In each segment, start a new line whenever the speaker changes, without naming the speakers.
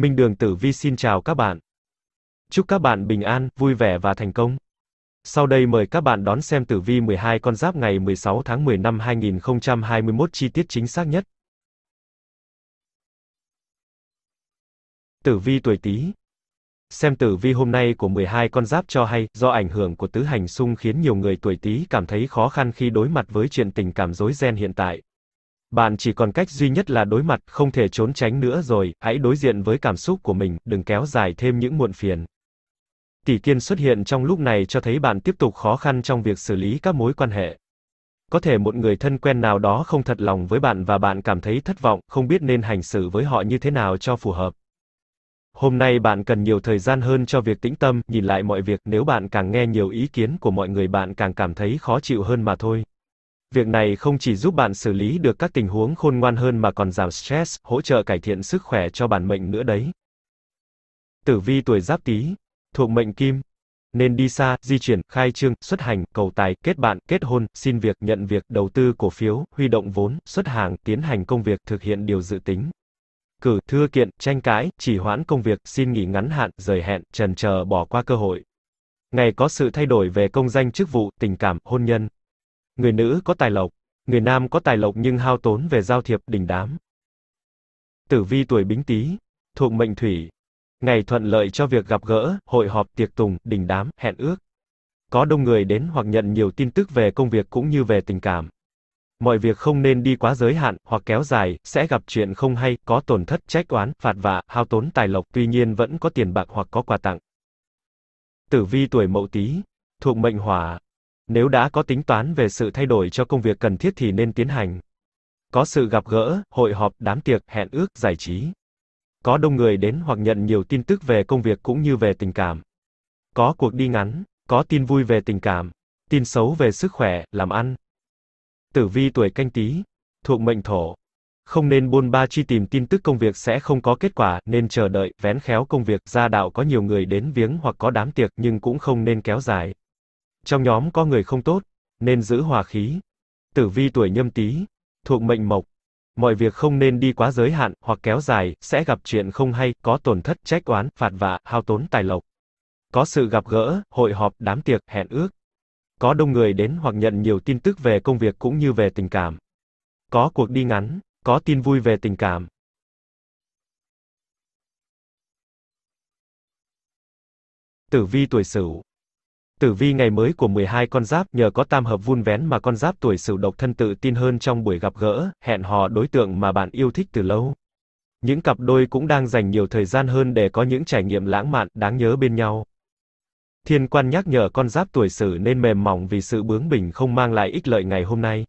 Minh Đường Tử Vi xin chào các bạn. Chúc các bạn bình an, vui vẻ và thành công. Sau đây mời các bạn đón xem tử vi 12 con giáp ngày 16 tháng 10 năm 2021 chi tiết chính xác nhất. Tử vi tuổi Tý. Xem tử vi hôm nay của 12 con giáp cho hay, do ảnh hưởng của tứ hành xung khiến nhiều người tuổi Tý cảm thấy khó khăn khi đối mặt với chuyện tình cảm rối ren hiện tại. Bạn chỉ còn cách duy nhất là đối mặt, không thể trốn tránh nữa rồi, hãy đối diện với cảm xúc của mình, đừng kéo dài thêm những muộn phiền. Tỷ kiên xuất hiện trong lúc này cho thấy bạn tiếp tục khó khăn trong việc xử lý các mối quan hệ. Có thể một người thân quen nào đó không thật lòng với bạn và bạn cảm thấy thất vọng, không biết nên hành xử với họ như thế nào cho phù hợp. Hôm nay bạn cần nhiều thời gian hơn cho việc tĩnh tâm, nhìn lại mọi việc, nếu bạn càng nghe nhiều ý kiến của mọi người bạn càng cảm thấy khó chịu hơn mà thôi. Việc này không chỉ giúp bạn xử lý được các tình huống khôn ngoan hơn mà còn giảm stress, hỗ trợ cải thiện sức khỏe cho bản mệnh nữa đấy. Tử vi tuổi Giáp Tý, thuộc mệnh Kim, nên đi xa, di chuyển, khai trương, xuất hành, cầu tài, kết bạn, kết hôn, xin việc, nhận việc, đầu tư cổ phiếu, huy động vốn, xuất hàng, tiến hành công việc, thực hiện điều dự tính. Cử, thưa kiện, tranh cãi, chỉ hoãn công việc, xin nghỉ ngắn hạn, rời hẹn, trần chờ bỏ qua cơ hội. Ngày có sự thay đổi về công danh chức vụ, tình cảm, hôn nhân, Người nữ có tài lộc, người nam có tài lộc nhưng hao tốn về giao thiệp đình đám. Tử vi tuổi Bính Tý, thuộc mệnh thủy. Ngày thuận lợi cho việc gặp gỡ, hội họp tiệc tùng, đình đám, hẹn ước. Có đông người đến hoặc nhận nhiều tin tức về công việc cũng như về tình cảm. Mọi việc không nên đi quá giới hạn hoặc kéo dài, sẽ gặp chuyện không hay, có tổn thất, trách oán, phạt vạ, hao tốn tài lộc, tuy nhiên vẫn có tiền bạc hoặc có quà tặng. Tử vi tuổi Mậu Tý, thuộc mệnh hỏa, nếu đã có tính toán về sự thay đổi cho công việc cần thiết thì nên tiến hành. Có sự gặp gỡ, hội họp, đám tiệc, hẹn ước, giải trí. Có đông người đến hoặc nhận nhiều tin tức về công việc cũng như về tình cảm. Có cuộc đi ngắn, có tin vui về tình cảm, tin xấu về sức khỏe, làm ăn. Tử vi tuổi canh tí, thuộc mệnh thổ. Không nên buôn ba chi tìm tin tức công việc sẽ không có kết quả, nên chờ đợi, vén khéo công việc, gia đạo có nhiều người đến viếng hoặc có đám tiệc nhưng cũng không nên kéo dài. Trong nhóm có người không tốt, nên giữ hòa khí. Tử vi tuổi nhâm tý, thuộc mệnh mộc. Mọi việc không nên đi quá giới hạn, hoặc kéo dài, sẽ gặp chuyện không hay, có tổn thất, trách oán, phạt vạ, hao tốn tài lộc. Có sự gặp gỡ, hội họp, đám tiệc, hẹn ước. Có đông người đến hoặc nhận nhiều tin tức về công việc cũng như về tình cảm. Có cuộc đi ngắn, có tin vui về tình cảm. Tử vi tuổi Sửu, Tử vi ngày mới của 12 con giáp, nhờ có tam hợp vun vén mà con giáp tuổi Sửu độc thân tự tin hơn trong buổi gặp gỡ, hẹn hò đối tượng mà bạn yêu thích từ lâu. Những cặp đôi cũng đang dành nhiều thời gian hơn để có những trải nghiệm lãng mạn, đáng nhớ bên nhau. Thiên quan nhắc nhở con giáp tuổi Sửu nên mềm mỏng vì sự bướng bỉnh không mang lại ích lợi ngày hôm nay.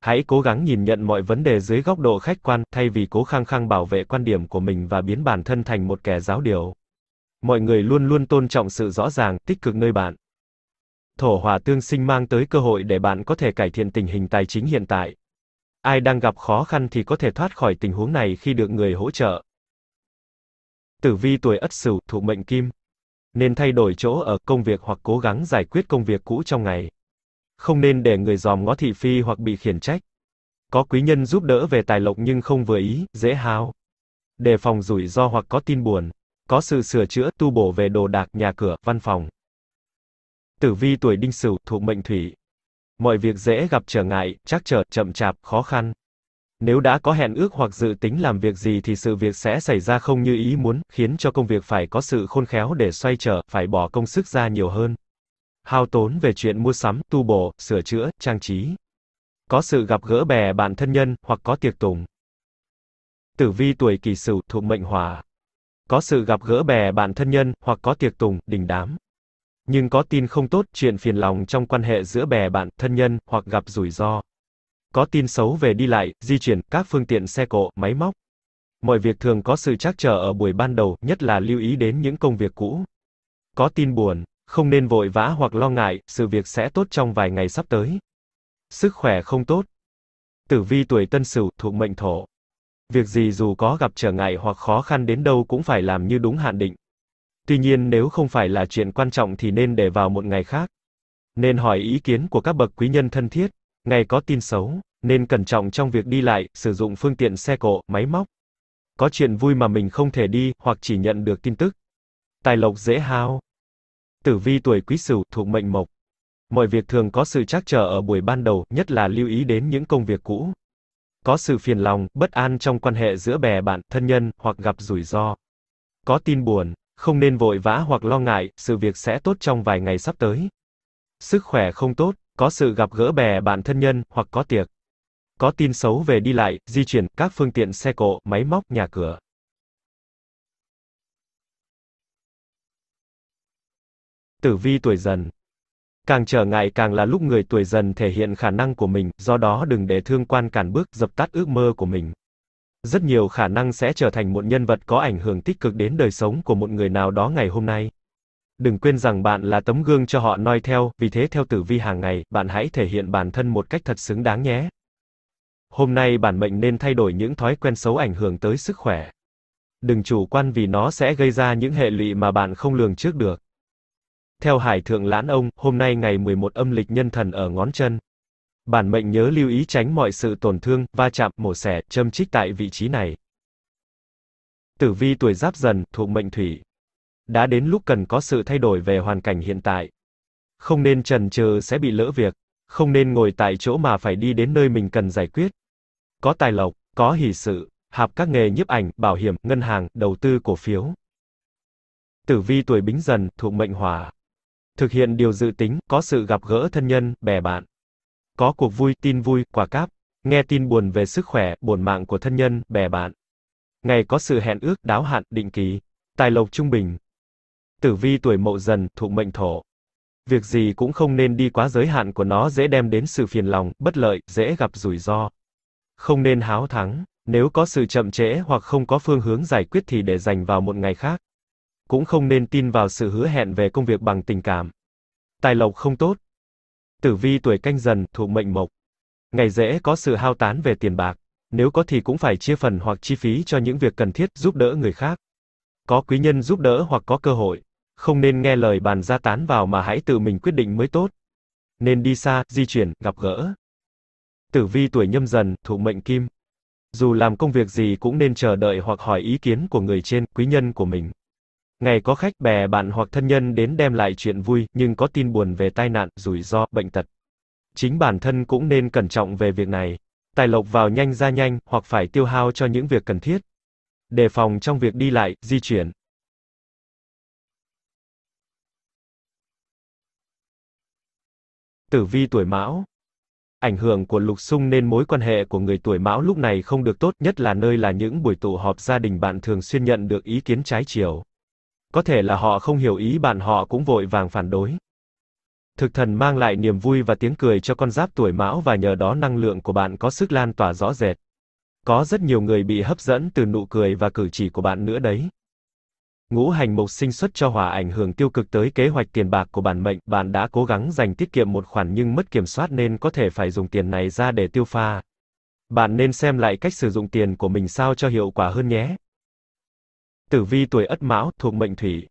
Hãy cố gắng nhìn nhận mọi vấn đề dưới góc độ khách quan, thay vì cố khăng khăng bảo vệ quan điểm của mình và biến bản thân thành một kẻ giáo điều. Mọi người luôn luôn tôn trọng sự rõ ràng, tích cực nơi bạn thổ hỏa tương sinh mang tới cơ hội để bạn có thể cải thiện tình hình tài chính hiện tại. Ai đang gặp khó khăn thì có thể thoát khỏi tình huống này khi được người hỗ trợ. Tử vi tuổi Ất Sửu, thuộc mệnh Kim. Nên thay đổi chỗ ở, công việc hoặc cố gắng giải quyết công việc cũ trong ngày. Không nên để người dòm ngó thị phi hoặc bị khiển trách. Có quý nhân giúp đỡ về tài lộc nhưng không vừa ý, dễ hao. Đề phòng rủi ro hoặc có tin buồn. Có sự sửa chữa, tu bổ về đồ đạc, nhà cửa, văn phòng. Tử vi tuổi đinh sửu, thuộc mệnh thủy. Mọi việc dễ gặp trở ngại, trắc trở, chậm chạp, khó khăn. Nếu đã có hẹn ước hoặc dự tính làm việc gì thì sự việc sẽ xảy ra không như ý muốn, khiến cho công việc phải có sự khôn khéo để xoay trở, phải bỏ công sức ra nhiều hơn. Hao tốn về chuyện mua sắm, tu bổ, sửa chữa, trang trí. Có sự gặp gỡ bè bạn thân nhân, hoặc có tiệc tùng. Tử vi tuổi kỷ sửu thuộc mệnh hỏa. Có sự gặp gỡ bè bạn thân nhân, hoặc có tiệc tùng, đình đám. Nhưng có tin không tốt, chuyện phiền lòng trong quan hệ giữa bè bạn, thân nhân, hoặc gặp rủi ro. Có tin xấu về đi lại, di chuyển, các phương tiện xe cộ, máy móc. Mọi việc thường có sự trắc trở ở buổi ban đầu, nhất là lưu ý đến những công việc cũ. Có tin buồn, không nên vội vã hoặc lo ngại, sự việc sẽ tốt trong vài ngày sắp tới. Sức khỏe không tốt. Tử vi tuổi tân sửu thuộc mệnh thổ. Việc gì dù có gặp trở ngại hoặc khó khăn đến đâu cũng phải làm như đúng hạn định. Tuy nhiên nếu không phải là chuyện quan trọng thì nên để vào một ngày khác. Nên hỏi ý kiến của các bậc quý nhân thân thiết, ngày có tin xấu, nên cẩn trọng trong việc đi lại, sử dụng phương tiện xe cộ, máy móc. Có chuyện vui mà mình không thể đi, hoặc chỉ nhận được tin tức. Tài lộc dễ hao. Tử vi tuổi quý sửu thuộc mệnh mộc. Mọi việc thường có sự trắc trở ở buổi ban đầu, nhất là lưu ý đến những công việc cũ. Có sự phiền lòng, bất an trong quan hệ giữa bè bạn, thân nhân, hoặc gặp rủi ro. Có tin buồn, không nên vội vã hoặc lo ngại, sự việc sẽ tốt trong vài ngày sắp tới. Sức khỏe không tốt, có sự gặp gỡ bè bạn thân nhân, hoặc có tiệc. Có tin xấu về đi lại, di chuyển, các phương tiện xe cộ, máy móc, nhà cửa. Tử vi tuổi dần Càng trở ngại càng là lúc người tuổi dần thể hiện khả năng của mình, do đó đừng để thương quan cản bước, dập tắt ước mơ của mình rất nhiều khả năng sẽ trở thành một nhân vật có ảnh hưởng tích cực đến đời sống của một người nào đó ngày hôm nay. Đừng quên rằng bạn là tấm gương cho họ noi theo, vì thế theo tử vi hàng ngày, bạn hãy thể hiện bản thân một cách thật xứng đáng nhé. Hôm nay bản mệnh nên thay đổi những thói quen xấu ảnh hưởng tới sức khỏe. Đừng chủ quan vì nó sẽ gây ra những hệ lụy mà bạn không lường trước được. Theo Hải Thượng Lãn Ông, hôm nay ngày 11 âm lịch nhân thần ở ngón chân. Bản mệnh nhớ lưu ý tránh mọi sự tổn thương, va chạm, mổ xẻ, châm chích tại vị trí này. Tử vi tuổi giáp dần, thuộc mệnh thủy. Đã đến lúc cần có sự thay đổi về hoàn cảnh hiện tại. Không nên trần chờ sẽ bị lỡ việc. Không nên ngồi tại chỗ mà phải đi đến nơi mình cần giải quyết. Có tài lộc, có hỷ sự, hạp các nghề nhiếp ảnh, bảo hiểm, ngân hàng, đầu tư cổ phiếu. Tử vi tuổi bính dần, thuộc mệnh hỏa. Thực hiện điều dự tính, có sự gặp gỡ thân nhân, bè bạn có cuộc vui, tin vui, quà cáp, nghe tin buồn về sức khỏe, buồn mạng của thân nhân, bè bạn. Ngày có sự hẹn ước, đáo hạn, định kỳ, tài lộc trung bình. Tử vi tuổi mậu dần, thuộc mệnh thổ. Việc gì cũng không nên đi quá giới hạn của nó dễ đem đến sự phiền lòng, bất lợi, dễ gặp rủi ro. Không nên háo thắng, nếu có sự chậm trễ hoặc không có phương hướng giải quyết thì để dành vào một ngày khác. Cũng không nên tin vào sự hứa hẹn về công việc bằng tình cảm. Tài lộc không tốt, Tử vi tuổi canh dần, thuộc mệnh mộc. Ngày dễ có sự hao tán về tiền bạc, nếu có thì cũng phải chia phần hoặc chi phí cho những việc cần thiết, giúp đỡ người khác. Có quý nhân giúp đỡ hoặc có cơ hội, không nên nghe lời bàn ra tán vào mà hãy tự mình quyết định mới tốt. Nên đi xa, di chuyển, gặp gỡ. Tử vi tuổi nhâm dần, thuộc mệnh kim. Dù làm công việc gì cũng nên chờ đợi hoặc hỏi ý kiến của người trên, quý nhân của mình. Ngày có khách bè bạn hoặc thân nhân đến đem lại chuyện vui, nhưng có tin buồn về tai nạn, rủi ro, bệnh tật. Chính bản thân cũng nên cẩn trọng về việc này. Tài lộc vào nhanh ra nhanh, hoặc phải tiêu hao cho những việc cần thiết. Đề phòng trong việc đi lại, di chuyển. Tử vi tuổi Mão Ảnh hưởng của lục xung nên mối quan hệ của người tuổi Mão lúc này không được tốt, nhất là nơi là những buổi tụ họp gia đình bạn thường xuyên nhận được ý kiến trái chiều. Có thể là họ không hiểu ý bạn họ cũng vội vàng phản đối. Thực thần mang lại niềm vui và tiếng cười cho con giáp tuổi mão và nhờ đó năng lượng của bạn có sức lan tỏa rõ rệt. Có rất nhiều người bị hấp dẫn từ nụ cười và cử chỉ của bạn nữa đấy. Ngũ hành mộc sinh xuất cho hỏa ảnh hưởng tiêu cực tới kế hoạch tiền bạc của bản mệnh, bạn đã cố gắng dành tiết kiệm một khoản nhưng mất kiểm soát nên có thể phải dùng tiền này ra để tiêu pha. Bạn nên xem lại cách sử dụng tiền của mình sao cho hiệu quả hơn nhé. Tử vi tuổi Ất Mão thuộc mệnh Thủy.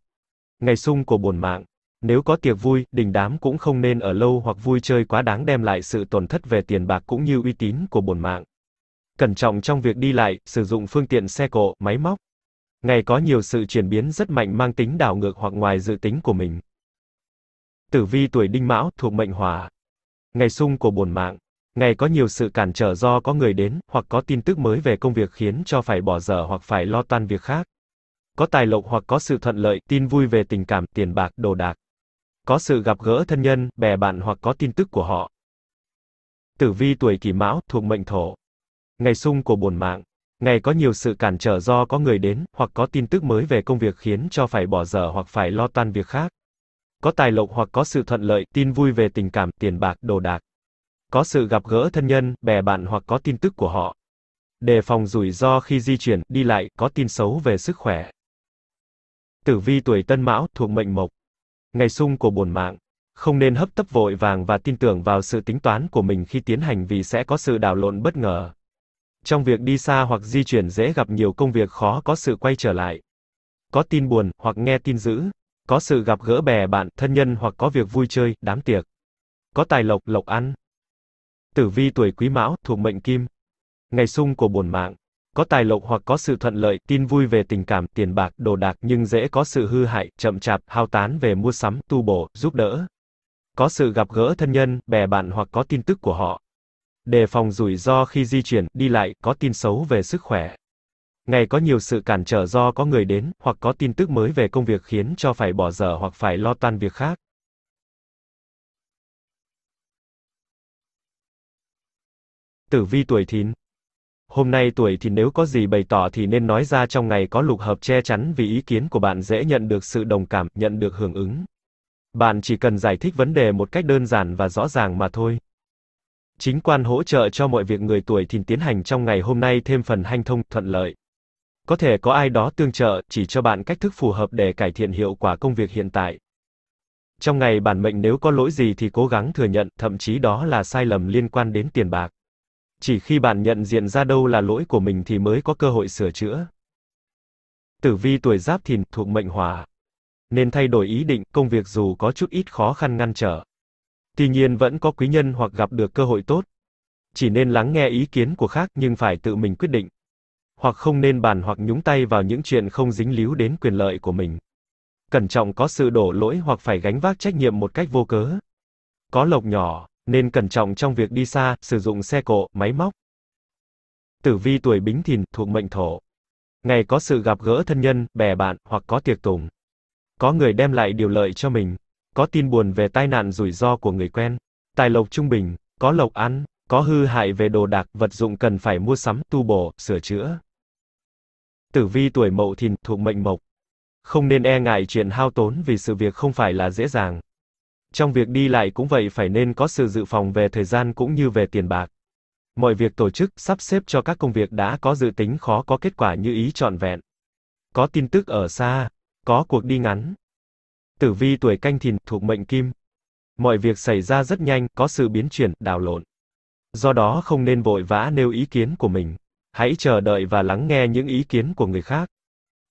Ngày sung của bổn mạng. Nếu có tiệc vui, đình đám cũng không nên ở lâu hoặc vui chơi quá đáng đem lại sự tổn thất về tiền bạc cũng như uy tín của bổn mạng. Cẩn trọng trong việc đi lại, sử dụng phương tiện xe cộ, máy móc. Ngày có nhiều sự chuyển biến rất mạnh mang tính đảo ngược hoặc ngoài dự tính của mình. Tử vi tuổi Đinh Mão thuộc mệnh Hỏa. Ngày sung của bổn mạng. Ngày có nhiều sự cản trở do có người đến hoặc có tin tức mới về công việc khiến cho phải bỏ dở hoặc phải lo toan việc khác có tài lộc hoặc có sự thuận lợi, tin vui về tình cảm, tiền bạc, đồ đạc. Có sự gặp gỡ thân nhân, bè bạn hoặc có tin tức của họ. Tử vi tuổi kỷ mão, thuộc mệnh thổ. Ngày sung của bổn mạng. Ngày có nhiều sự cản trở do có người đến, hoặc có tin tức mới về công việc khiến cho phải bỏ dở hoặc phải lo toan việc khác. Có tài lộc hoặc có sự thuận lợi, tin vui về tình cảm, tiền bạc, đồ đạc. Có sự gặp gỡ thân nhân, bè bạn hoặc có tin tức của họ. Đề phòng rủi ro khi di chuyển, đi lại, có tin xấu về sức khỏe. Tử vi tuổi Tân Mão thuộc mệnh Mộc. Ngày xung của bổn mạng, không nên hấp tấp vội vàng và tin tưởng vào sự tính toán của mình khi tiến hành vì sẽ có sự đảo lộn bất ngờ. Trong việc đi xa hoặc di chuyển dễ gặp nhiều công việc khó có sự quay trở lại. Có tin buồn hoặc nghe tin dữ, có sự gặp gỡ bè bạn, thân nhân hoặc có việc vui chơi, đám tiệc. Có tài lộc, lộc ăn. Tử vi tuổi Quý Mão thuộc mệnh Kim. Ngày xung của bổn mạng, có tài lộc hoặc có sự thuận lợi, tin vui về tình cảm, tiền bạc, đồ đạc nhưng dễ có sự hư hại, chậm chạp, hao tán về mua sắm, tu bổ, giúp đỡ. Có sự gặp gỡ thân nhân, bè bạn hoặc có tin tức của họ. Đề phòng rủi ro khi di chuyển, đi lại, có tin xấu về sức khỏe. Ngày có nhiều sự cản trở do có người đến, hoặc có tin tức mới về công việc khiến cho phải bỏ dở hoặc phải lo toan việc khác. Tử vi tuổi thìn Hôm nay tuổi thì nếu có gì bày tỏ thì nên nói ra trong ngày có lục hợp che chắn vì ý kiến của bạn dễ nhận được sự đồng cảm, nhận được hưởng ứng. Bạn chỉ cần giải thích vấn đề một cách đơn giản và rõ ràng mà thôi. Chính quan hỗ trợ cho mọi việc người tuổi thìn tiến hành trong ngày hôm nay thêm phần hanh thông, thuận lợi. Có thể có ai đó tương trợ, chỉ cho bạn cách thức phù hợp để cải thiện hiệu quả công việc hiện tại. Trong ngày bản mệnh nếu có lỗi gì thì cố gắng thừa nhận, thậm chí đó là sai lầm liên quan đến tiền bạc. Chỉ khi bạn nhận diện ra đâu là lỗi của mình thì mới có cơ hội sửa chữa. Tử vi tuổi Giáp Thìn thuộc mệnh Hỏa, nên thay đổi ý định, công việc dù có chút ít khó khăn ngăn trở. Tuy nhiên vẫn có quý nhân hoặc gặp được cơ hội tốt. Chỉ nên lắng nghe ý kiến của khác nhưng phải tự mình quyết định. Hoặc không nên bàn hoặc nhúng tay vào những chuyện không dính líu đến quyền lợi của mình. Cẩn trọng có sự đổ lỗi hoặc phải gánh vác trách nhiệm một cách vô cớ. Có lộc nhỏ, nên cẩn trọng trong việc đi xa, sử dụng xe cộ, máy móc. Tử vi tuổi Bính Thìn thuộc mệnh Thổ. Ngày có sự gặp gỡ thân nhân, bè bạn hoặc có tiệc tùng. Có người đem lại điều lợi cho mình, có tin buồn về tai nạn rủi ro của người quen. Tài lộc trung bình, có lộc ăn, có hư hại về đồ đạc, vật dụng cần phải mua sắm, tu bổ, sửa chữa. Tử vi tuổi Mậu Thìn thuộc mệnh Mộc. Không nên e ngại chuyện hao tốn vì sự việc không phải là dễ dàng. Trong việc đi lại cũng vậy phải nên có sự dự phòng về thời gian cũng như về tiền bạc. Mọi việc tổ chức, sắp xếp cho các công việc đã có dự tính khó có kết quả như ý trọn vẹn. Có tin tức ở xa, có cuộc đi ngắn. Tử vi tuổi canh thìn thuộc mệnh kim. Mọi việc xảy ra rất nhanh, có sự biến chuyển, đảo lộn. Do đó không nên vội vã nêu ý kiến của mình. Hãy chờ đợi và lắng nghe những ý kiến của người khác.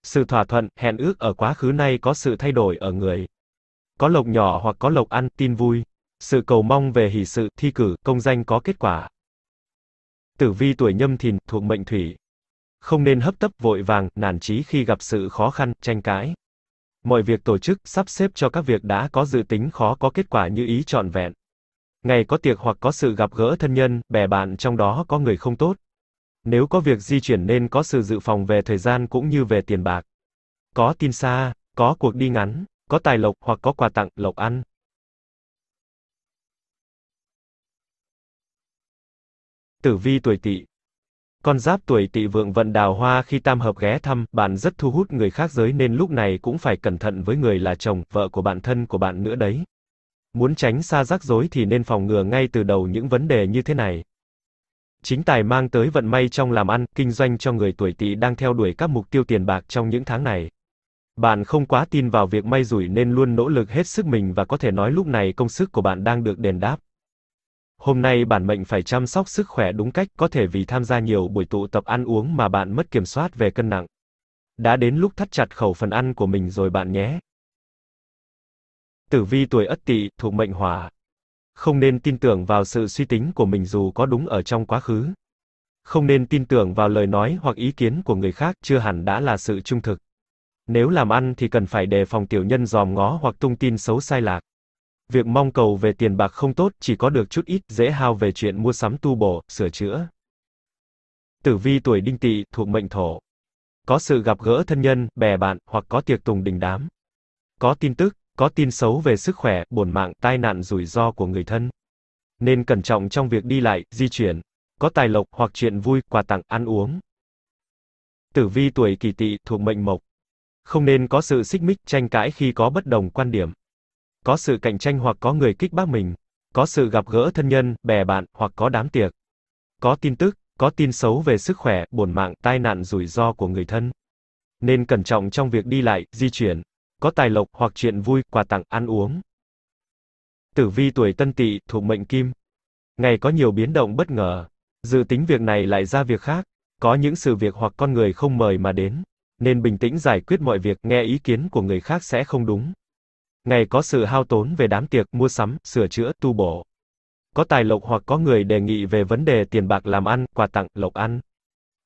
Sự thỏa thuận, hẹn ước ở quá khứ nay có sự thay đổi ở người, có lộc nhỏ hoặc có lộc ăn, tin vui. Sự cầu mong về hỷ sự, thi cử, công danh có kết quả. Tử vi tuổi nhâm thìn, thuộc mệnh thủy. Không nên hấp tấp vội vàng, nản chí khi gặp sự khó khăn, tranh cãi. Mọi việc tổ chức, sắp xếp cho các việc đã có dự tính khó có kết quả như ý trọn vẹn. Ngày có tiệc hoặc có sự gặp gỡ thân nhân, bè bạn trong đó có người không tốt. Nếu có việc di chuyển nên có sự dự phòng về thời gian cũng như về tiền bạc. Có tin xa, có cuộc đi ngắn, có tài lộc hoặc có quà tặng, lộc ăn. Tử vi tuổi tỵ Con giáp tuổi tỵ vượng vận đào hoa khi tam hợp ghé thăm, bạn rất thu hút người khác giới nên lúc này cũng phải cẩn thận với người là chồng, vợ của bạn thân của bạn nữa đấy. Muốn tránh xa rắc rối thì nên phòng ngừa ngay từ đầu những vấn đề như thế này. Chính tài mang tới vận may trong làm ăn, kinh doanh cho người tuổi tỵ đang theo đuổi các mục tiêu tiền bạc trong những tháng này. Bạn không quá tin vào việc may rủi nên luôn nỗ lực hết sức mình và có thể nói lúc này công sức của bạn đang được đền đáp. Hôm nay bản mệnh phải chăm sóc sức khỏe đúng cách, có thể vì tham gia nhiều buổi tụ tập ăn uống mà bạn mất kiểm soát về cân nặng. Đã đến lúc thắt chặt khẩu phần ăn của mình rồi bạn nhé. Tử vi tuổi Ất Tỵ thuộc mệnh Hỏa. Không nên tin tưởng vào sự suy tính của mình dù có đúng ở trong quá khứ. Không nên tin tưởng vào lời nói hoặc ý kiến của người khác, chưa hẳn đã là sự trung thực. Nếu làm ăn thì cần phải đề phòng tiểu nhân dòm ngó hoặc tung tin xấu sai lạc. Việc mong cầu về tiền bạc không tốt, chỉ có được chút ít, dễ hao về chuyện mua sắm tu bổ, sửa chữa. Tử vi tuổi đinh tỵ thuộc mệnh thổ. Có sự gặp gỡ thân nhân, bè bạn, hoặc có tiệc tùng đình đám. Có tin tức, có tin xấu về sức khỏe, bổn mạng, tai nạn rủi ro của người thân. Nên cẩn trọng trong việc đi lại, di chuyển. Có tài lộc hoặc chuyện vui, quà tặng, ăn uống. Tử vi tuổi kỷ tỵ thuộc mệnh mộc. Không nên có sự xích mích tranh cãi khi có bất đồng quan điểm. Có sự cạnh tranh hoặc có người kích bác mình. Có sự gặp gỡ thân nhân, bè bạn, hoặc có đám tiệc. Có tin tức, có tin xấu về sức khỏe, buồn mạng, tai nạn rủi ro của người thân. Nên cẩn trọng trong việc đi lại, di chuyển. Có tài lộc hoặc chuyện vui, quà tặng, ăn uống. Tử vi tuổi tân tỵ thuộc mệnh kim. Ngày có nhiều biến động bất ngờ. Dự tính việc này lại ra việc khác. Có những sự việc hoặc con người không mời mà đến nên bình tĩnh giải quyết mọi việc, nghe ý kiến của người khác sẽ không đúng. Ngày có sự hao tốn về đám tiệc, mua sắm, sửa chữa, tu bổ. Có tài lộc hoặc có người đề nghị về vấn đề tiền bạc làm ăn, quà tặng, lộc ăn.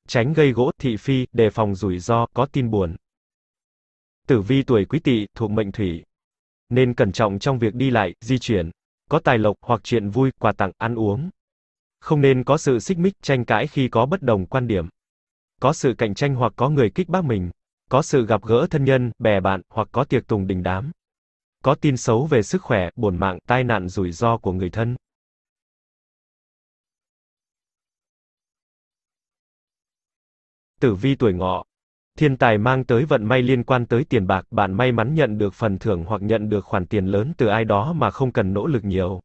Tránh gây gỗ, thị phi, đề phòng rủi ro, có tin buồn. Tử vi tuổi quý tỵ thuộc mệnh thủy. Nên cẩn trọng trong việc đi lại, di chuyển. Có tài lộc hoặc chuyện vui, quà tặng, ăn uống. Không nên có sự xích mích, tranh cãi khi có bất đồng quan điểm có sự cạnh tranh hoặc có người kích bác mình, có sự gặp gỡ thân nhân, bè bạn, hoặc có tiệc tùng đình đám. Có tin xấu về sức khỏe, buồn mạng, tai nạn rủi ro của người thân. Tử vi tuổi ngọ. Thiên tài mang tới vận may liên quan tới tiền bạc, bạn may mắn nhận được phần thưởng hoặc nhận được khoản tiền lớn từ ai đó mà không cần nỗ lực nhiều.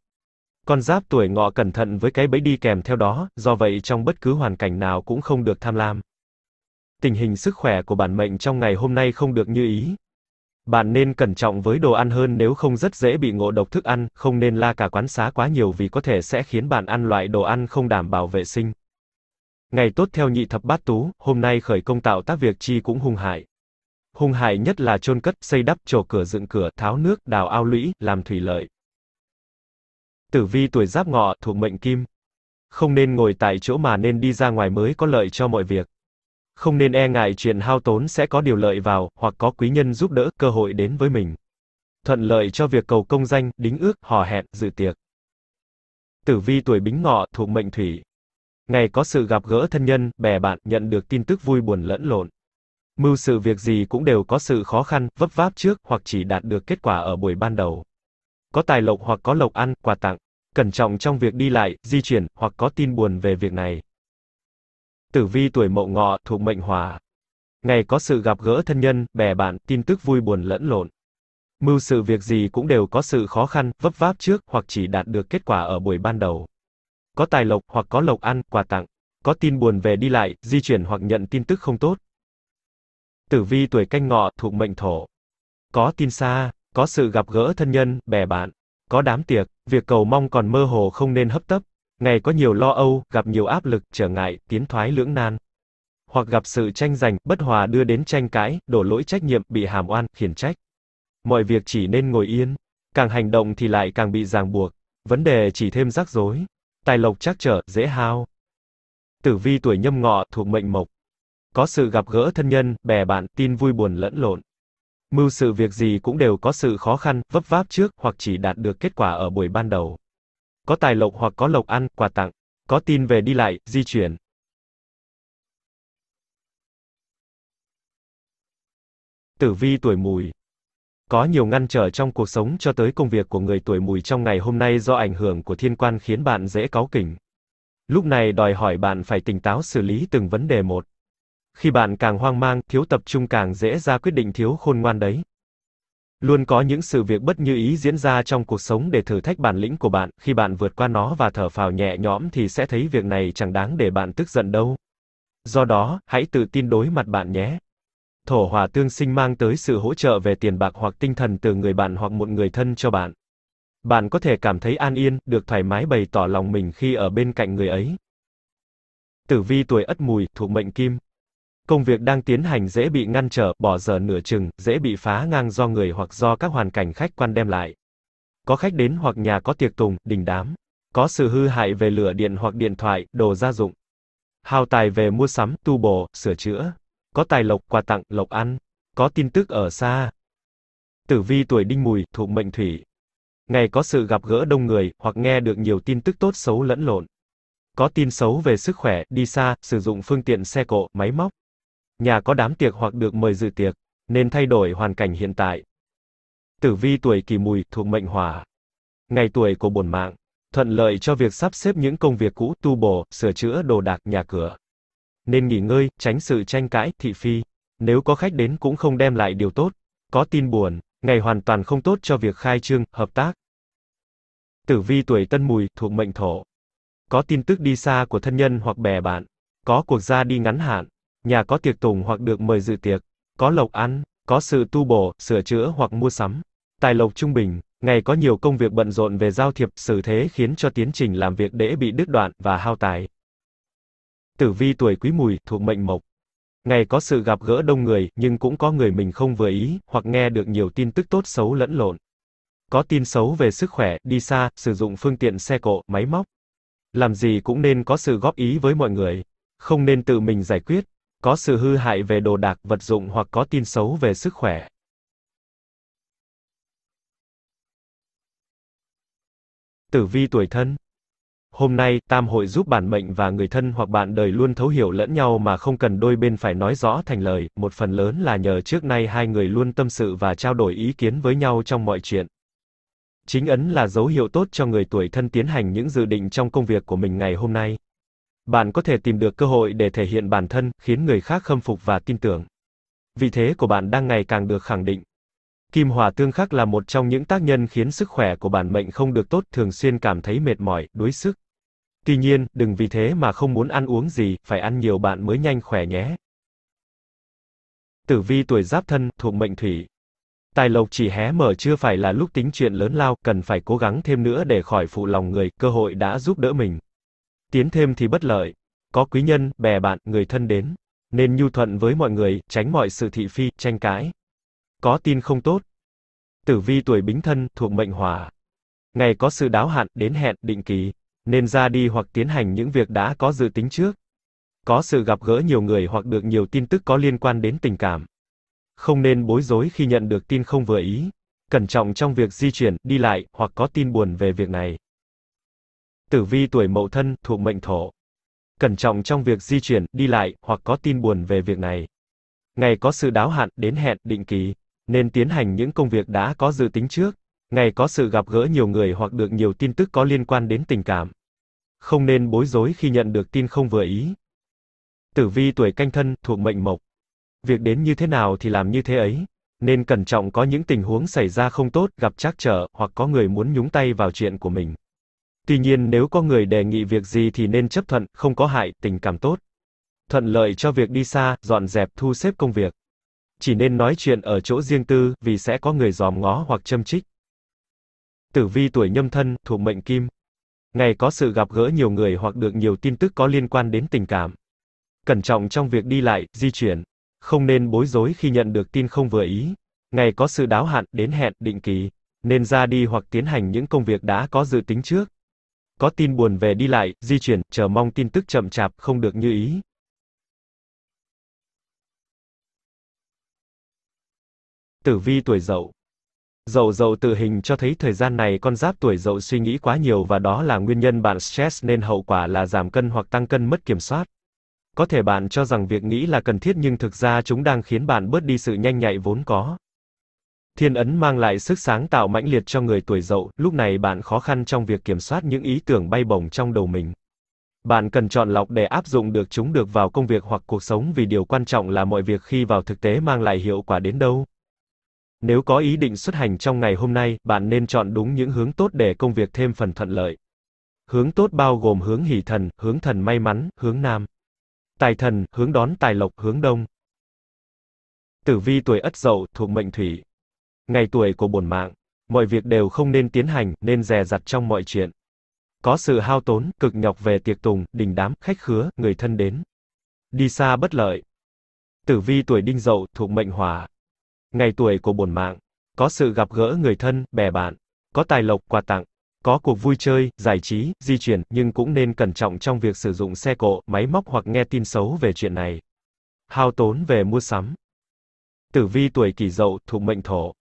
Con giáp tuổi ngọ cẩn thận với cái bẫy đi kèm theo đó, do vậy trong bất cứ hoàn cảnh nào cũng không được tham lam tình hình sức khỏe của bản mệnh trong ngày hôm nay không được như ý. Bạn nên cẩn trọng với đồ ăn hơn nếu không rất dễ bị ngộ độc thức ăn, không nên la cả quán xá quá nhiều vì có thể sẽ khiến bạn ăn loại đồ ăn không đảm bảo vệ sinh. Ngày tốt theo nhị thập bát tú, hôm nay khởi công tạo tác việc chi cũng hung hại. Hung hại nhất là chôn cất, xây đắp, trổ cửa dựng cửa, tháo nước, đào ao lũy, làm thủy lợi. Tử vi tuổi giáp ngọ, thuộc mệnh kim. Không nên ngồi tại chỗ mà nên đi ra ngoài mới có lợi cho mọi việc không nên e ngại chuyện hao tốn sẽ có điều lợi vào, hoặc có quý nhân giúp đỡ, cơ hội đến với mình. Thuận lợi cho việc cầu công danh, đính ước, hò hẹn, dự tiệc. Tử vi tuổi Bính Ngọ, thuộc mệnh Thủy. Ngày có sự gặp gỡ thân nhân, bè bạn, nhận được tin tức vui buồn lẫn lộn. Mưu sự việc gì cũng đều có sự khó khăn, vấp váp trước, hoặc chỉ đạt được kết quả ở buổi ban đầu. Có tài lộc hoặc có lộc ăn, quà tặng. Cẩn trọng trong việc đi lại, di chuyển, hoặc có tin buồn về việc này. Tử vi tuổi mậu ngọ, thuộc mệnh hỏa. Ngày có sự gặp gỡ thân nhân, bè bạn, tin tức vui buồn lẫn lộn. Mưu sự việc gì cũng đều có sự khó khăn, vấp váp trước, hoặc chỉ đạt được kết quả ở buổi ban đầu. Có tài lộc, hoặc có lộc ăn, quà tặng. Có tin buồn về đi lại, di chuyển hoặc nhận tin tức không tốt. Tử vi tuổi canh ngọ, thuộc mệnh thổ. Có tin xa, có sự gặp gỡ thân nhân, bè bạn. Có đám tiệc, việc cầu mong còn mơ hồ không nên hấp tấp, Ngày có nhiều lo âu, gặp nhiều áp lực, trở ngại, tiến thoái lưỡng nan. Hoặc gặp sự tranh giành, bất hòa đưa đến tranh cãi, đổ lỗi trách nhiệm, bị hàm oan, khiển trách. Mọi việc chỉ nên ngồi yên. Càng hành động thì lại càng bị ràng buộc. Vấn đề chỉ thêm rắc rối. Tài lộc chắc trở, dễ hao. Tử vi tuổi nhâm ngọ, thuộc mệnh mộc. Có sự gặp gỡ thân nhân, bè bạn, tin vui buồn lẫn lộn. Mưu sự việc gì cũng đều có sự khó khăn, vấp váp trước, hoặc chỉ đạt được kết quả ở buổi ban đầu có tài lộc hoặc có lộc ăn, quà tặng, có tin về đi lại, di chuyển. Tử vi tuổi mùi có nhiều ngăn trở trong cuộc sống cho tới công việc của người tuổi mùi trong ngày hôm nay do ảnh hưởng của thiên quan khiến bạn dễ cáu kỉnh. Lúc này đòi hỏi bạn phải tỉnh táo xử lý từng vấn đề một. Khi bạn càng hoang mang, thiếu tập trung càng dễ ra quyết định thiếu khôn ngoan đấy. Luôn có những sự việc bất như ý diễn ra trong cuộc sống để thử thách bản lĩnh của bạn, khi bạn vượt qua nó và thở phào nhẹ nhõm thì sẽ thấy việc này chẳng đáng để bạn tức giận đâu. Do đó, hãy tự tin đối mặt bạn nhé. Thổ hỏa tương sinh mang tới sự hỗ trợ về tiền bạc hoặc tinh thần từ người bạn hoặc một người thân cho bạn. Bạn có thể cảm thấy an yên, được thoải mái bày tỏ lòng mình khi ở bên cạnh người ấy. Tử vi tuổi Ất Mùi, thuộc mệnh Kim, công việc đang tiến hành dễ bị ngăn trở, bỏ giờ nửa chừng, dễ bị phá ngang do người hoặc do các hoàn cảnh khách quan đem lại. Có khách đến hoặc nhà có tiệc tùng, đình đám. Có sự hư hại về lửa điện hoặc điện thoại, đồ gia dụng. Hào tài về mua sắm, tu bổ, sửa chữa. Có tài lộc, quà tặng, lộc ăn. Có tin tức ở xa. Tử vi tuổi đinh mùi, thuộc mệnh thủy. Ngày có sự gặp gỡ đông người, hoặc nghe được nhiều tin tức tốt xấu lẫn lộn. Có tin xấu về sức khỏe, đi xa, sử dụng phương tiện xe cộ, máy móc nhà có đám tiệc hoặc được mời dự tiệc, nên thay đổi hoàn cảnh hiện tại. Tử vi tuổi kỷ mùi thuộc mệnh hỏa. Ngày tuổi của bổn mạng, thuận lợi cho việc sắp xếp những công việc cũ, tu bổ, sửa chữa đồ đạc, nhà cửa. Nên nghỉ ngơi, tránh sự tranh cãi, thị phi. Nếu có khách đến cũng không đem lại điều tốt. Có tin buồn, ngày hoàn toàn không tốt cho việc khai trương, hợp tác. Tử vi tuổi tân mùi, thuộc mệnh thổ. Có tin tức đi xa của thân nhân hoặc bè bạn. Có cuộc ra đi ngắn hạn nhà có tiệc tùng hoặc được mời dự tiệc, có lộc ăn, có sự tu bổ, sửa chữa hoặc mua sắm. Tài lộc trung bình, ngày có nhiều công việc bận rộn về giao thiệp, xử thế khiến cho tiến trình làm việc đễ bị đứt đoạn và hao tài. Tử vi tuổi Quý Mùi thuộc mệnh Mộc. Ngày có sự gặp gỡ đông người, nhưng cũng có người mình không vừa ý, hoặc nghe được nhiều tin tức tốt xấu lẫn lộn. Có tin xấu về sức khỏe, đi xa, sử dụng phương tiện xe cộ, máy móc. Làm gì cũng nên có sự góp ý với mọi người, không nên tự mình giải quyết, có sự hư hại về đồ đạc vật dụng hoặc có tin xấu về sức khỏe. Tử vi tuổi thân Hôm nay, tam hội giúp bản mệnh và người thân hoặc bạn đời luôn thấu hiểu lẫn nhau mà không cần đôi bên phải nói rõ thành lời, một phần lớn là nhờ trước nay hai người luôn tâm sự và trao đổi ý kiến với nhau trong mọi chuyện. Chính ấn là dấu hiệu tốt cho người tuổi thân tiến hành những dự định trong công việc của mình ngày hôm nay bạn có thể tìm được cơ hội để thể hiện bản thân, khiến người khác khâm phục và tin tưởng. Vị thế của bạn đang ngày càng được khẳng định. Kim hỏa tương khắc là một trong những tác nhân khiến sức khỏe của bản mệnh không được tốt, thường xuyên cảm thấy mệt mỏi, đuối sức. Tuy nhiên, đừng vì thế mà không muốn ăn uống gì, phải ăn nhiều bạn mới nhanh khỏe nhé. Tử vi tuổi giáp thân, thuộc mệnh thủy. Tài lộc chỉ hé mở chưa phải là lúc tính chuyện lớn lao, cần phải cố gắng thêm nữa để khỏi phụ lòng người, cơ hội đã giúp đỡ mình tiến thêm thì bất lợi. Có quý nhân, bè bạn, người thân đến, nên nhu thuận với mọi người, tránh mọi sự thị phi, tranh cãi. Có tin không tốt. Tử vi tuổi bính thân, thuộc mệnh hỏa. Ngày có sự đáo hạn, đến hẹn, định kỳ, nên ra đi hoặc tiến hành những việc đã có dự tính trước. Có sự gặp gỡ nhiều người hoặc được nhiều tin tức có liên quan đến tình cảm. Không nên bối rối khi nhận được tin không vừa ý. Cẩn trọng trong việc di chuyển, đi lại, hoặc có tin buồn về việc này. Tử vi tuổi mậu thân thuộc mệnh thổ. Cẩn trọng trong việc di chuyển, đi lại, hoặc có tin buồn về việc này. Ngày có sự đáo hạn, đến hẹn, định kỳ. Nên tiến hành những công việc đã có dự tính trước. Ngày có sự gặp gỡ nhiều người hoặc được nhiều tin tức có liên quan đến tình cảm. Không nên bối rối khi nhận được tin không vừa ý. Tử vi tuổi canh thân thuộc mệnh mộc. Việc đến như thế nào thì làm như thế ấy. Nên cẩn trọng có những tình huống xảy ra không tốt, gặp trắc trở, hoặc có người muốn nhúng tay vào chuyện của mình. Tuy nhiên nếu có người đề nghị việc gì thì nên chấp thuận, không có hại, tình cảm tốt. Thuận lợi cho việc đi xa, dọn dẹp thu xếp công việc. Chỉ nên nói chuyện ở chỗ riêng tư, vì sẽ có người giòm ngó hoặc châm trích. Tử vi tuổi nhâm thân, thuộc mệnh kim. Ngày có sự gặp gỡ nhiều người hoặc được nhiều tin tức có liên quan đến tình cảm. Cẩn trọng trong việc đi lại, di chuyển. Không nên bối rối khi nhận được tin không vừa ý. Ngày có sự đáo hạn, đến hẹn, định kỳ. Nên ra đi hoặc tiến hành những công việc đã có dự tính trước có tin buồn về đi lại, di chuyển, chờ mong tin tức chậm chạp, không được như ý. Tử vi tuổi dậu Dậu dậu tự hình cho thấy thời gian này con giáp tuổi dậu suy nghĩ quá nhiều và đó là nguyên nhân bạn stress nên hậu quả là giảm cân hoặc tăng cân mất kiểm soát. Có thể bạn cho rằng việc nghĩ là cần thiết nhưng thực ra chúng đang khiến bạn bớt đi sự nhanh nhạy vốn có. Thiên ấn mang lại sức sáng tạo mãnh liệt cho người tuổi dậu, lúc này bạn khó khăn trong việc kiểm soát những ý tưởng bay bổng trong đầu mình. Bạn cần chọn lọc để áp dụng được chúng được vào công việc hoặc cuộc sống vì điều quan trọng là mọi việc khi vào thực tế mang lại hiệu quả đến đâu. Nếu có ý định xuất hành trong ngày hôm nay, bạn nên chọn đúng những hướng tốt để công việc thêm phần thuận lợi. Hướng tốt bao gồm hướng hỷ thần, hướng thần may mắn, hướng nam. Tài thần, hướng đón tài lộc, hướng đông. Tử vi tuổi Ất Dậu thuộc mệnh Thủy, ngày tuổi của bổn mạng, mọi việc đều không nên tiến hành, nên dè dặt trong mọi chuyện. Có sự hao tốn, cực nhọc về tiệc tùng, đình đám, khách khứa, người thân đến. Đi xa bất lợi. Tử vi tuổi đinh dậu, thuộc mệnh hỏa. Ngày tuổi của bổn mạng, có sự gặp gỡ người thân, bè bạn, có tài lộc, quà tặng, có cuộc vui chơi, giải trí, di chuyển, nhưng cũng nên cẩn trọng trong việc sử dụng xe cộ, máy móc hoặc nghe tin xấu về chuyện này. Hao tốn về mua sắm. Tử vi tuổi kỷ dậu, thuộc mệnh thổ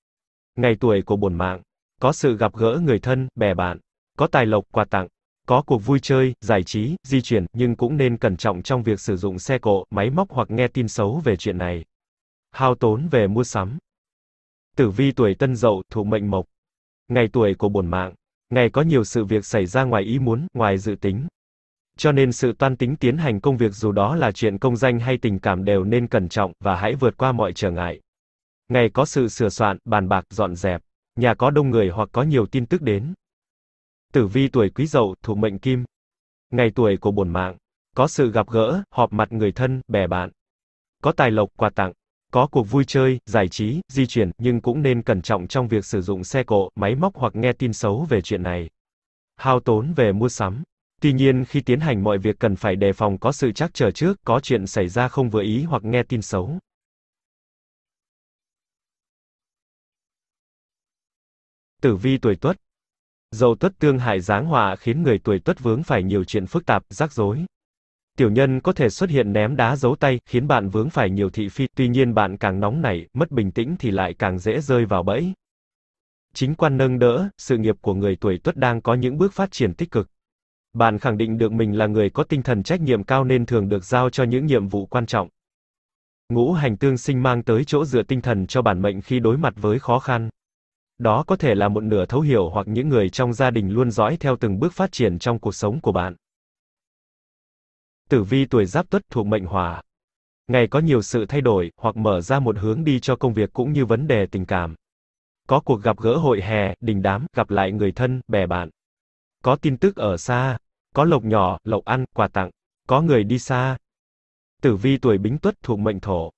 ngày tuổi của bổn mạng, có sự gặp gỡ người thân, bè bạn, có tài lộc quà tặng, có cuộc vui chơi, giải trí, di chuyển, nhưng cũng nên cẩn trọng trong việc sử dụng xe cộ, máy móc hoặc nghe tin xấu về chuyện này. Hao tốn về mua sắm. Tử vi tuổi Tân Dậu, thuộc mệnh mộc. Ngày tuổi của bổn mạng, ngày có nhiều sự việc xảy ra ngoài ý muốn, ngoài dự tính. Cho nên sự toan tính tiến hành công việc dù đó là chuyện công danh hay tình cảm đều nên cẩn trọng và hãy vượt qua mọi trở ngại. Ngày có sự sửa soạn, bàn bạc, dọn dẹp, nhà có đông người hoặc có nhiều tin tức đến. Tử vi tuổi quý dậu, thuộc mệnh kim. Ngày tuổi của bổn mạng, có sự gặp gỡ, họp mặt người thân, bè bạn. Có tài lộc, quà tặng, có cuộc vui chơi, giải trí, di chuyển, nhưng cũng nên cẩn trọng trong việc sử dụng xe cộ, máy móc hoặc nghe tin xấu về chuyện này. Hao tốn về mua sắm. Tuy nhiên khi tiến hành mọi việc cần phải đề phòng có sự trắc trở trước, có chuyện xảy ra không vừa ý hoặc nghe tin xấu. Tử vi tuổi tuất. Dậu tuất tương hại giáng họa khiến người tuổi tuất vướng phải nhiều chuyện phức tạp, rắc rối. Tiểu nhân có thể xuất hiện ném đá giấu tay, khiến bạn vướng phải nhiều thị phi, tuy nhiên bạn càng nóng nảy, mất bình tĩnh thì lại càng dễ rơi vào bẫy. Chính quan nâng đỡ, sự nghiệp của người tuổi tuất đang có những bước phát triển tích cực. Bạn khẳng định được mình là người có tinh thần trách nhiệm cao nên thường được giao cho những nhiệm vụ quan trọng. Ngũ hành tương sinh mang tới chỗ dựa tinh thần cho bản mệnh khi đối mặt với khó khăn. Đó có thể là một nửa thấu hiểu hoặc những người trong gia đình luôn dõi theo từng bước phát triển trong cuộc sống của bạn. Tử vi tuổi Giáp Tuất thuộc mệnh Hỏa. Ngày có nhiều sự thay đổi hoặc mở ra một hướng đi cho công việc cũng như vấn đề tình cảm. Có cuộc gặp gỡ hội hè, đình đám, gặp lại người thân, bè bạn. Có tin tức ở xa, có lộc nhỏ, lộc ăn, quà tặng, có người đi xa. Tử vi tuổi Bính Tuất thuộc mệnh Thổ.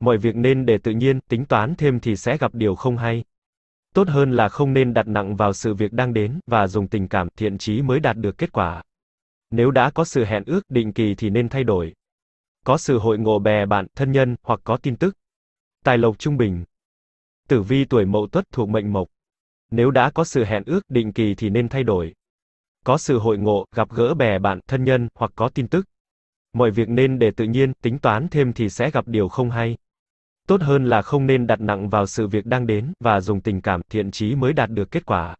Mọi việc nên để tự nhiên, tính toán thêm thì sẽ gặp điều không hay. Tốt hơn là không nên đặt nặng vào sự việc đang đến, và dùng tình cảm, thiện chí mới đạt được kết quả. Nếu đã có sự hẹn ước, định kỳ thì nên thay đổi. Có sự hội ngộ bè bạn, thân nhân, hoặc có tin tức. Tài lộc trung bình. Tử vi tuổi mậu tuất thuộc mệnh mộc. Nếu đã có sự hẹn ước, định kỳ thì nên thay đổi. Có sự hội ngộ, gặp gỡ bè bạn, thân nhân, hoặc có tin tức. Mọi việc nên để tự nhiên, tính toán thêm thì sẽ gặp điều không hay tốt hơn là không nên đặt nặng vào sự việc đang đến, và dùng tình cảm, thiện trí mới đạt được kết quả.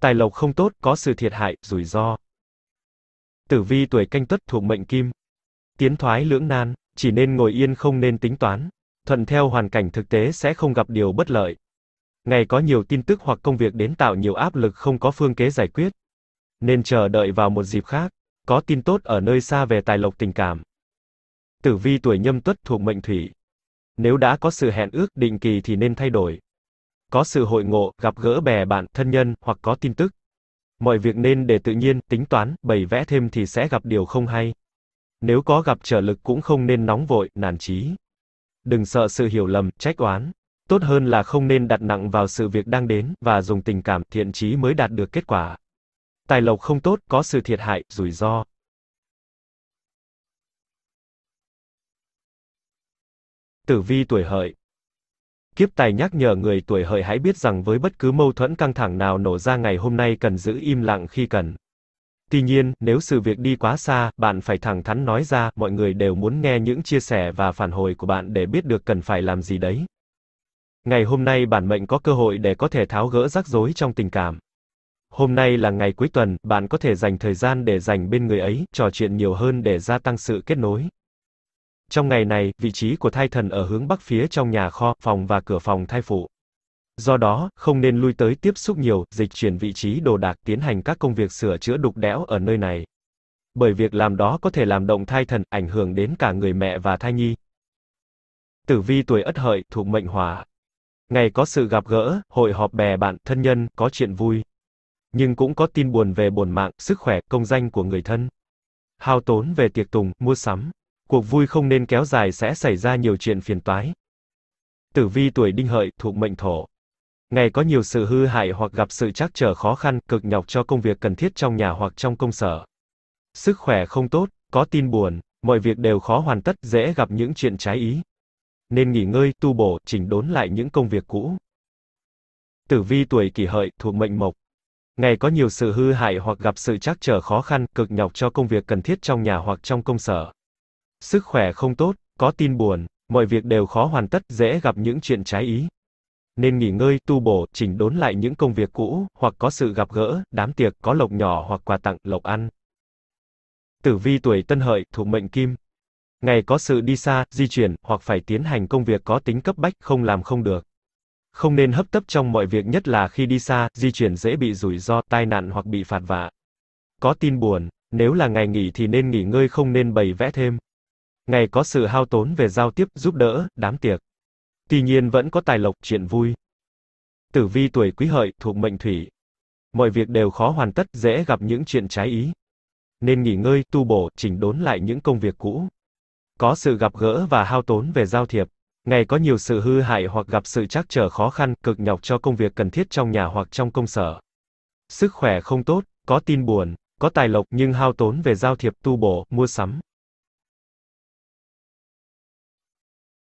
Tài lộc không tốt, có sự thiệt hại, rủi ro. Tử vi tuổi canh tuất thuộc mệnh kim. Tiến thoái lưỡng nan, chỉ nên ngồi yên không nên tính toán. Thuận theo hoàn cảnh thực tế sẽ không gặp điều bất lợi. Ngày có nhiều tin tức hoặc công việc đến tạo nhiều áp lực không có phương kế giải quyết. Nên chờ đợi vào một dịp khác, có tin tốt ở nơi xa về tài lộc tình cảm. Tử vi tuổi nhâm tuất thuộc mệnh thủy, nếu đã có sự hẹn ước định kỳ thì nên thay đổi. Có sự hội ngộ, gặp gỡ bè bạn, thân nhân, hoặc có tin tức. Mọi việc nên để tự nhiên, tính toán, bày vẽ thêm thì sẽ gặp điều không hay. Nếu có gặp trở lực cũng không nên nóng vội, nản chí. Đừng sợ sự hiểu lầm, trách oán. Tốt hơn là không nên đặt nặng vào sự việc đang đến, và dùng tình cảm, thiện trí mới đạt được kết quả. Tài lộc không tốt, có sự thiệt hại, rủi ro. Tử vi tuổi hợi. Kiếp tài nhắc nhở người tuổi hợi hãy biết rằng với bất cứ mâu thuẫn căng thẳng nào nổ ra ngày hôm nay cần giữ im lặng khi cần. Tuy nhiên, nếu sự việc đi quá xa, bạn phải thẳng thắn nói ra, mọi người đều muốn nghe những chia sẻ và phản hồi của bạn để biết được cần phải làm gì đấy. Ngày hôm nay bản mệnh có cơ hội để có thể tháo gỡ rắc rối trong tình cảm. Hôm nay là ngày cuối tuần, bạn có thể dành thời gian để dành bên người ấy, trò chuyện nhiều hơn để gia tăng sự kết nối. Trong ngày này, vị trí của thai thần ở hướng bắc phía trong nhà kho, phòng và cửa phòng thai phụ. Do đó, không nên lui tới tiếp xúc nhiều, dịch chuyển vị trí đồ đạc tiến hành các công việc sửa chữa đục đẽo ở nơi này. Bởi việc làm đó có thể làm động thai thần, ảnh hưởng đến cả người mẹ và thai nhi. Tử vi tuổi ất hợi, thuộc mệnh hỏa. Ngày có sự gặp gỡ, hội họp bè bạn, thân nhân, có chuyện vui. Nhưng cũng có tin buồn về buồn mạng, sức khỏe, công danh của người thân. Hao tốn về tiệc tùng, mua sắm, cuộc vui không nên kéo dài sẽ xảy ra nhiều chuyện phiền toái. Tử vi tuổi đinh hợi, thuộc mệnh thổ. Ngày có nhiều sự hư hại hoặc gặp sự trắc trở khó khăn, cực nhọc cho công việc cần thiết trong nhà hoặc trong công sở. Sức khỏe không tốt, có tin buồn, mọi việc đều khó hoàn tất, dễ gặp những chuyện trái ý. Nên nghỉ ngơi, tu bổ, chỉnh đốn lại những công việc cũ. Tử vi tuổi kỷ hợi, thuộc mệnh mộc. Ngày có nhiều sự hư hại hoặc gặp sự trắc trở khó khăn, cực nhọc cho công việc cần thiết trong nhà hoặc trong công sở sức khỏe không tốt, có tin buồn, mọi việc đều khó hoàn tất, dễ gặp những chuyện trái ý. Nên nghỉ ngơi, tu bổ, chỉnh đốn lại những công việc cũ, hoặc có sự gặp gỡ, đám tiệc, có lộc nhỏ hoặc quà tặng, lộc ăn. Tử vi tuổi tân hợi, thuộc mệnh kim. Ngày có sự đi xa, di chuyển, hoặc phải tiến hành công việc có tính cấp bách, không làm không được. Không nên hấp tấp trong mọi việc nhất là khi đi xa, di chuyển dễ bị rủi ro, tai nạn hoặc bị phạt vạ. Có tin buồn, nếu là ngày nghỉ thì nên nghỉ ngơi không nên bày vẽ thêm ngày có sự hao tốn về giao tiếp, giúp đỡ, đám tiệc. Tuy nhiên vẫn có tài lộc, chuyện vui. Tử vi tuổi quý hợi, thuộc mệnh thủy. Mọi việc đều khó hoàn tất, dễ gặp những chuyện trái ý. Nên nghỉ ngơi, tu bổ, chỉnh đốn lại những công việc cũ. Có sự gặp gỡ và hao tốn về giao thiệp. Ngày có nhiều sự hư hại hoặc gặp sự trắc trở khó khăn, cực nhọc cho công việc cần thiết trong nhà hoặc trong công sở. Sức khỏe không tốt, có tin buồn, có tài lộc nhưng hao tốn về giao thiệp tu
bổ, mua sắm.